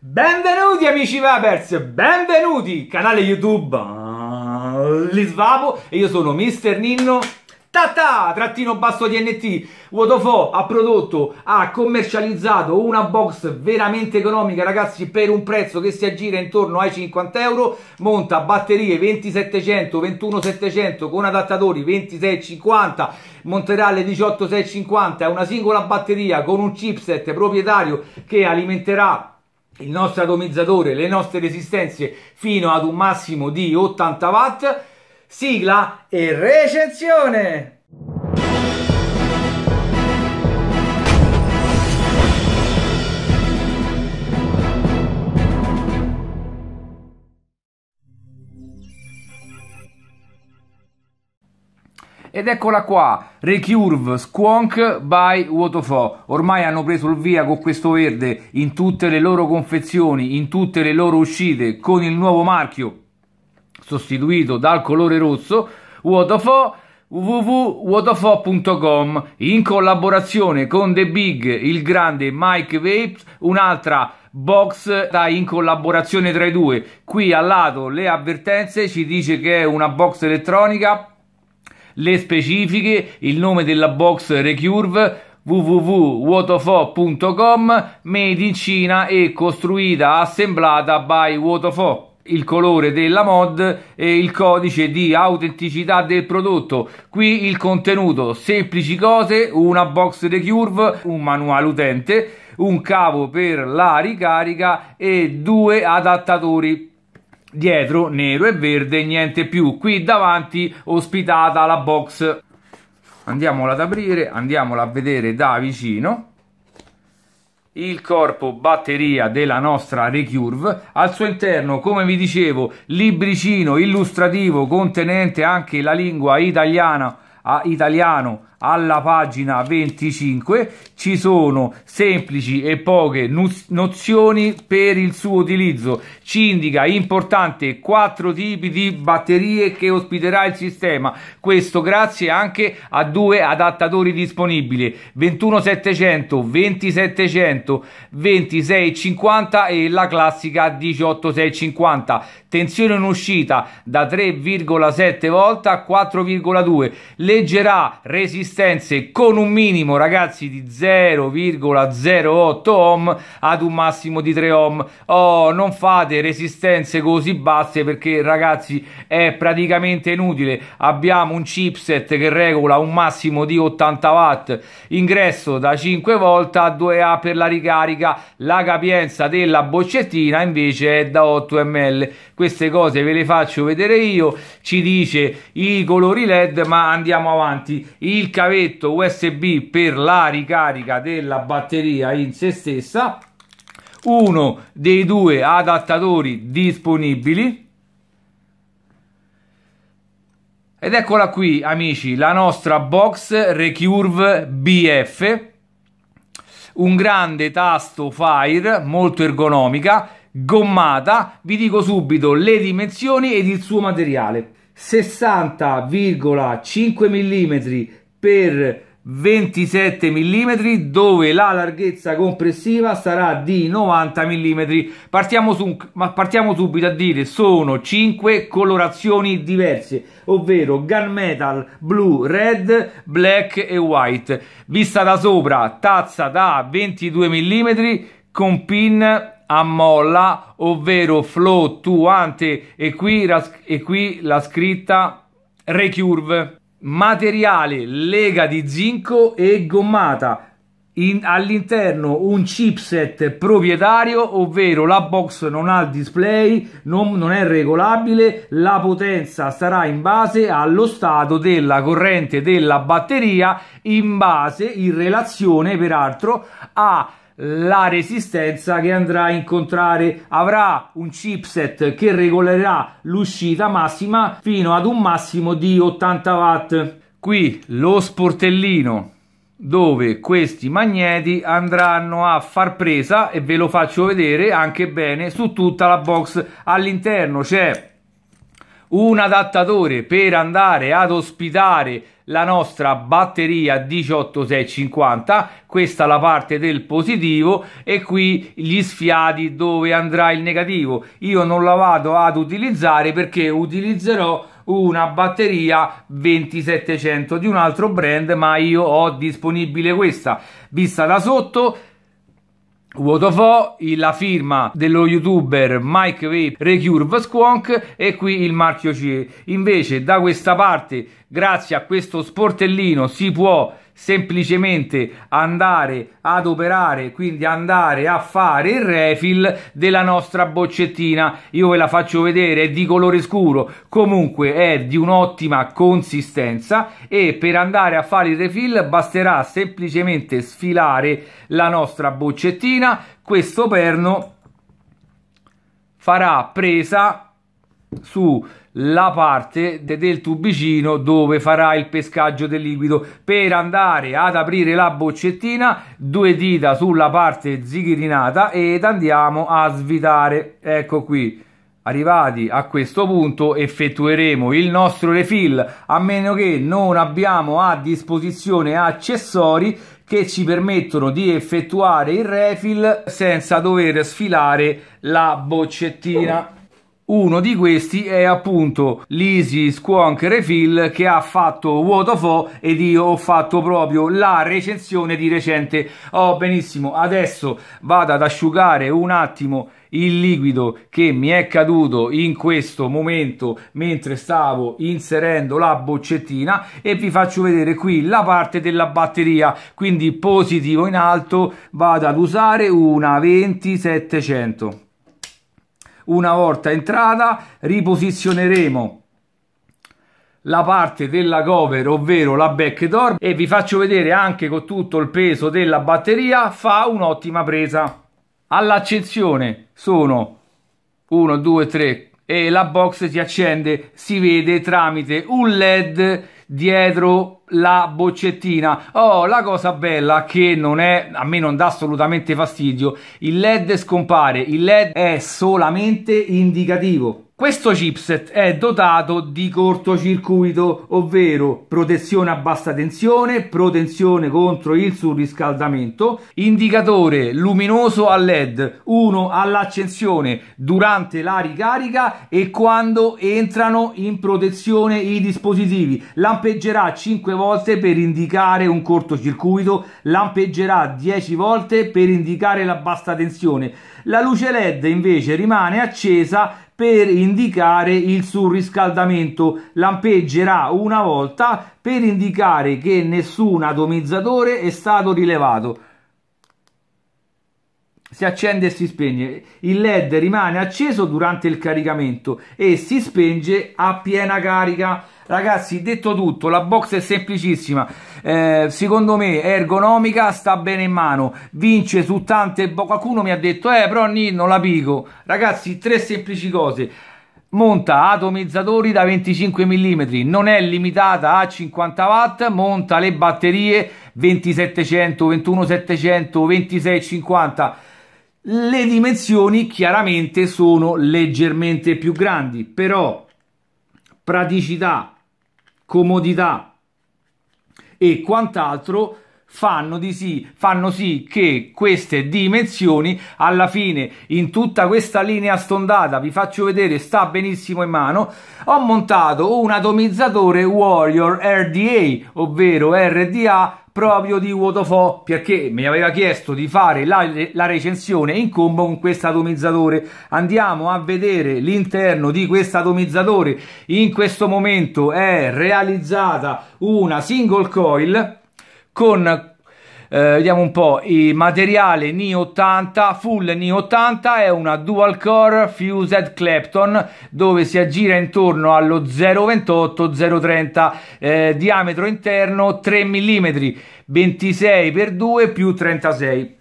Benvenuti amici Vapers, benvenuti canale YouTube uh, Lisvapo e io sono Mister Ninno Tata, trattino basso DNT, Wotofo ha prodotto, ha commercializzato una box veramente economica ragazzi per un prezzo che si aggira intorno ai 50 euro, monta batterie 2700, 21700 con adattatori 2650, monterà le 18650, è una singola batteria con un chipset proprietario che alimenterà il nostro atomizzatore, le nostre resistenze fino ad un massimo di 80 watt. Sigla e recensione! Ed eccola qua, Recurve Squonk by Wotofo. Ormai hanno preso il via con questo verde in tutte le loro confezioni, in tutte le loro uscite, con il nuovo marchio sostituito dal colore rosso, Wotofo www.wotofo.com in collaborazione con The Big, il grande Mike Vapes, un'altra box da in collaborazione tra i due. Qui al lato le avvertenze ci dice che è una box elettronica le specifiche, il nome della box Recurve www.wotofo.com made in Cina e costruita assemblata by Wotofo il colore della mod e il codice di autenticità del prodotto. Qui il contenuto, semplici cose, una box recurve, un manuale utente, un cavo per la ricarica e due adattatori dietro nero e verde niente più qui davanti ospitata la box andiamola ad aprire andiamola a vedere da vicino il corpo batteria della nostra Recurve, al suo interno come vi dicevo libricino illustrativo contenente anche la lingua italiana a italiano alla pagina 25 ci sono semplici e poche nozioni per il suo utilizzo. Ci indica importante quattro tipi di batterie che ospiterà il sistema. Questo grazie anche a due adattatori disponibili: 21700, 2700, 2650 e la classica 18650. Tensione in uscita da 3,7 volte a 4,2. Leggerà resistenza resistenze con un minimo ragazzi di 0,08 ohm ad un massimo di 3 ohm oh non fate resistenze così basse perché ragazzi è praticamente inutile abbiamo un chipset che regola un massimo di 80 watt ingresso da 5 volt a 2A per la ricarica la capienza della boccettina invece è da 8 ml queste cose ve le faccio vedere io ci dice i colori led ma andiamo avanti il cavetto USB per la ricarica della batteria in se stessa, uno dei due adattatori disponibili. Ed eccola qui, amici, la nostra box Recurve BF. Un grande tasto Fire, molto ergonomica, gommata. Vi dico subito le dimensioni ed il suo materiale. 60,5 mm per 27 mm dove la larghezza complessiva sarà di 90 mm partiamo, su, ma partiamo subito a dire sono 5 colorazioni diverse ovvero gunmetal, blu, red, black e white vista da sopra tazza da 22 mm con pin a molla ovvero flottuante e qui, e qui la scritta recurve materiale lega di zinco e gommata all'interno un chipset proprietario ovvero la box non ha il display non, non, è regolabile la potenza sarà in base allo stato della corrente della batteria in base in relazione peraltro a la resistenza che andrà a incontrare avrà un chipset che regolerà l'uscita massima fino ad un massimo di 80 watt qui lo sportellino dove questi magneti andranno a far presa e ve lo faccio vedere anche bene su tutta la box all'interno c'è un adattatore per andare ad ospitare la nostra batteria 18650 questa è la parte del positivo e qui gli sfiati dove andrà il negativo io non la vado ad utilizzare perché utilizzerò una batteria 2700 di un altro brand ma io ho disponibile questa vista da sotto Vuoto fo, la firma dello youtuber Mike Vape Recurve Squonk e qui il marchio CE. Invece da questa parte, grazie a questo sportellino, si può semplicemente andare ad operare, quindi andare a fare il refill della nostra boccettina. Io ve la faccio vedere, è di colore scuro, comunque è di un'ottima consistenza e per andare a fare il refill basterà semplicemente sfilare la nostra boccettina, questo perno farà presa su la parte de del tubicino dove farà il pescaggio del liquido per andare ad aprire la boccettina due dita sulla parte zigirinata ed andiamo a svitare ecco qui Arrivati a questo punto effettueremo il nostro refill a meno che non abbiamo a disposizione accessori che ci permettono di effettuare il refill senza dover sfilare la boccettina. Uno di questi è appunto l'Easy Squonk Refill che ha fatto What of ed io ho fatto proprio la recensione di recente. Oh benissimo, adesso vado ad asciugare un attimo il liquido che mi è caduto in questo momento mentre stavo inserendo la boccettina e vi faccio vedere qui la parte della batteria quindi positivo in alto vado ad usare una 20700 una volta entrata riposizioneremo la parte della cover ovvero la backdoor e vi faccio vedere anche con tutto il peso della batteria fa un'ottima presa all'accensione sono 1 2 3 e la box si accende si vede tramite un led dietro la boccettina. Oh, la cosa bella che non è, a me non dà assolutamente fastidio, il LED scompare, il LED è solamente indicativo questo chipset è dotato di cortocircuito, ovvero protezione a bassa tensione, protezione contro il surriscaldamento, indicatore luminoso a LED, uno all'accensione durante la ricarica e quando entrano in protezione i dispositivi. Lampeggerà 5 volte per indicare un cortocircuito, lampeggerà 10 volte per indicare la bassa tensione. La luce LED invece rimane accesa per indicare il surriscaldamento. Lampeggerà una volta per indicare che nessun atomizzatore è stato rilevato. Si accende e si spegne. Il LED rimane acceso durante il caricamento e si spenge a piena carica. Ragazzi, detto tutto, la box è semplicissima. Eh, secondo me è ergonomica, sta bene in mano, vince su tante. Qualcuno mi ha detto, eh, però Nino, la pico. Ragazzi, tre semplici cose monta atomizzatori da 25 mm, non è limitata a 50 watt, monta le batterie 2700, 21700, 2650. Le dimensioni chiaramente sono leggermente più grandi, però praticità, comodità e quant'altro fanno, sì, fanno sì che queste dimensioni alla fine in tutta questa linea stondata vi faccio vedere sta benissimo in mano ho montato un atomizzatore Warrior RDA ovvero RDA proprio di Wotofo perché mi aveva chiesto di fare la, la recensione in combo con questo atomizzatore. Andiamo a vedere l'interno di questo atomizzatore. In questo momento è realizzata una single coil con eh, vediamo un po', il materiale NI 80, full NI 80 è una dual core fused Clapton dove si aggira intorno allo 0,28-0,30, eh, diametro interno 3 mm, 26 x 2 più 36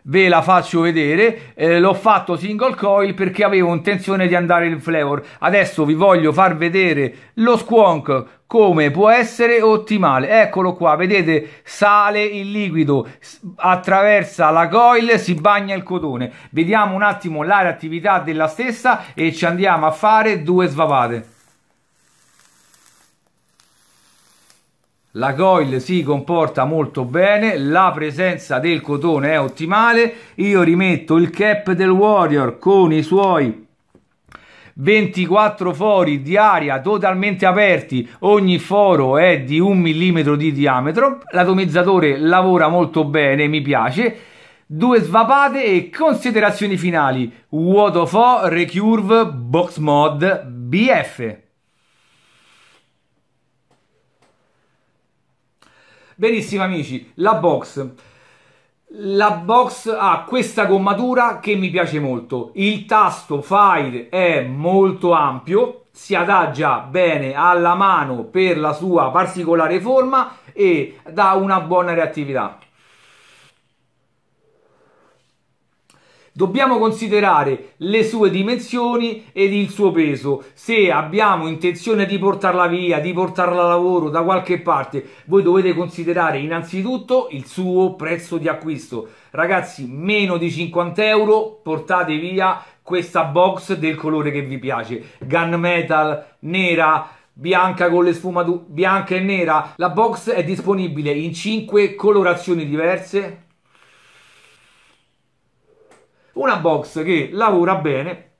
ve la faccio vedere eh, l'ho fatto single coil perché avevo intenzione di andare in flavor adesso vi voglio far vedere lo squonk come può essere ottimale. Eccolo qua, vedete, sale il liquido, attraversa la coil, si bagna il cotone. Vediamo un attimo la reattività della stessa e ci andiamo a fare due svavate. La coil si comporta molto bene, la presenza del cotone è ottimale, io rimetto il cap del Warrior con i suoi 24 fori di aria totalmente aperti, ogni foro è di un millimetro di diametro, l'atomizzatore lavora molto bene, mi piace. Due svapate e considerazioni finali. Vuoto recurve, box mod, BF. Benissimo amici, la box la box ha questa gommatura che mi piace molto il tasto file è molto ampio si adagia bene alla mano per la sua particolare forma e dà una buona reattività Dobbiamo considerare le sue dimensioni ed il suo peso. Se abbiamo intenzione di portarla via, di portarla a lavoro da qualche parte, voi dovete considerare innanzitutto il suo prezzo di acquisto. Ragazzi, meno di 50 euro portate via questa box del colore che vi piace. Gunmetal, nera, bianca con le sfumature bianca e nera. La box è disponibile in 5 colorazioni diverse una box che lavora bene,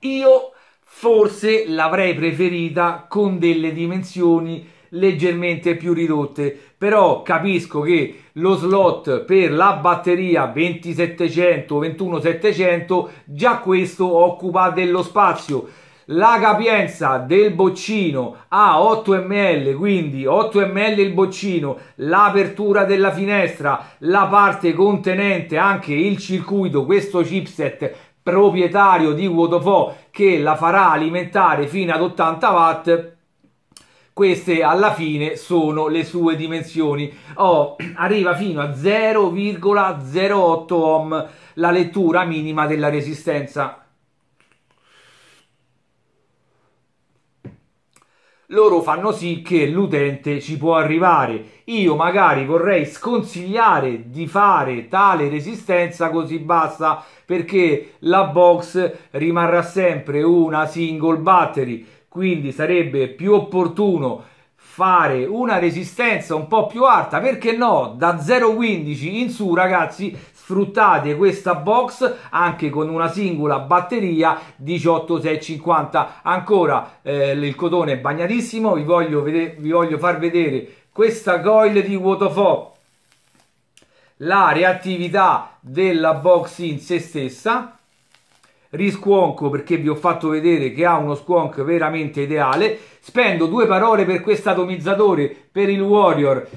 io forse l'avrei preferita con delle dimensioni leggermente più ridotte però capisco che lo slot per la batteria 2700 21700 già questo occupa dello spazio la capienza del boccino a 8 ml, quindi 8 ml il boccino, l'apertura della finestra, la parte contenente anche il circuito, questo chipset proprietario di Wotofo che la farà alimentare fino ad 80 watt queste alla fine sono le sue dimensioni. Oh, arriva fino a 0,08 ohm la lettura minima della resistenza. loro fanno sì che l'utente ci può arrivare. Io magari vorrei sconsigliare di fare tale resistenza così bassa perché la box rimarrà sempre una single battery, quindi sarebbe più opportuno fare una resistenza un po' più alta, perché no? Da 0,15 in su, ragazzi, sfruttate questa box anche con una singola batteria 18650 ancora eh, il cotone è bagnatissimo vi voglio, vi voglio far vedere questa coil di Wotofo la reattività della box in se stessa risquonco perché vi ho fatto vedere che ha uno squonk veramente ideale spendo due parole per questo atomizzatore per il Warrior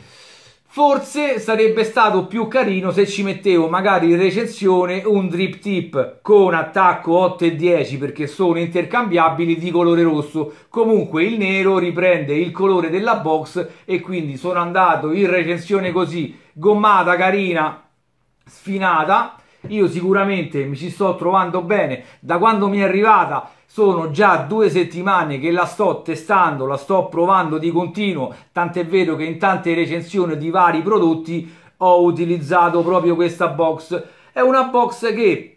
Forse sarebbe stato più carino se ci mettevo magari in recensione un drip tip con attacco 8 e 10 perché sono intercambiabili di colore rosso. Comunque il nero riprende il colore della box e quindi sono andato in recensione così gommata, carina, sfinata io sicuramente mi ci sto trovando bene. Da quando mi è arrivata sono già due settimane che la sto testando, la sto provando di continuo. Tant'è vero che in tante recensioni di vari prodotti ho utilizzato proprio questa box. È una box che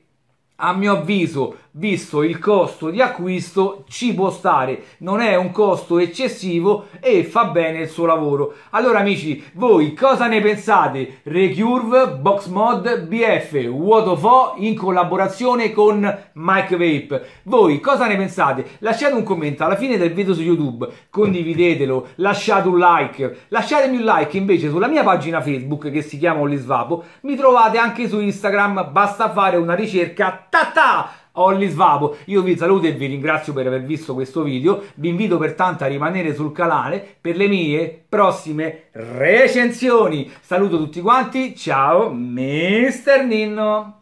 a mio avviso visto il costo di acquisto ci può stare, non è un costo eccessivo e fa bene il suo lavoro. Allora amici, voi cosa ne pensate? Recurve, box mod BF, Wotofo in collaborazione con Mike Vape. Voi cosa ne pensate? Lasciate un commento alla fine del video su YouTube, condividetelo, lasciate un like, lasciatemi un like invece sulla mia pagina Facebook che si chiama Olisvapo, mi trovate anche su Instagram, basta fare una ricerca, ta ta! Olli Svabo. Io vi saluto e vi ringrazio per aver visto questo video, vi invito pertanto a rimanere sul canale per le mie prossime recensioni. Saluto tutti quanti, ciao Mr. Ninno!